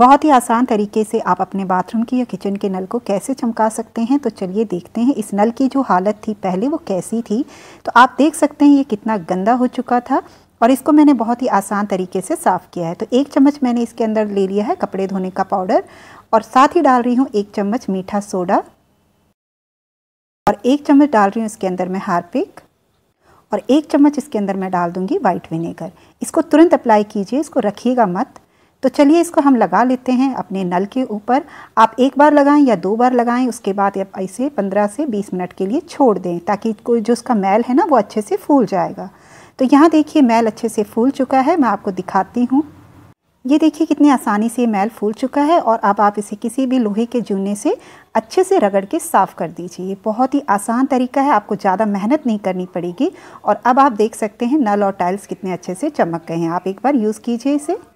बहुत ही आसान तरीके से आप अपने बाथरूम की या किचन के नल को कैसे चमका सकते हैं तो चलिए देखते हैं इस नल की जो हालत थी पहले वो कैसी थी तो आप देख सकते हैं ये कितना गंदा हो चुका था और इसको मैंने बहुत ही आसान तरीके से साफ़ किया है तो एक चम्मच मैंने इसके अंदर ले लिया है कपड़े धोने का पाउडर और साथ ही डाल रही हूँ एक चम्मच मीठा सोडा और एक चम्मच डाल रही हूँ इसके अंदर मैं हार्पिक और एक चम्मच इसके अंदर मैं डाल दूंगी वाइट विनेगर इसको तुरंत अप्लाई कीजिए इसको रखिएगा मत तो चलिए इसको हम लगा लेते हैं अपने नल के ऊपर आप एक बार लगाएं या दो बार लगाएं उसके बाद आप इसे 15 से 20 मिनट के लिए छोड़ दें ताकि कोई जो उसका मैल है ना वो अच्छे से फूल जाएगा तो यहाँ देखिए मैल अच्छे से फूल चुका है मैं आपको दिखाती हूँ ये देखिए कितने आसानी से मैल फूल चुका है और अब आप इसे किसी भी लोहे के जूने से अच्छे से रगड़ के साफ़ कर दीजिए ये बहुत ही आसान तरीका है आपको ज़्यादा मेहनत नहीं करनी पड़ेगी और अब आप देख सकते हैं नल और टाइल्स कितने अच्छे से चमक गए हैं आप एक बार यूज़ कीजिए इसे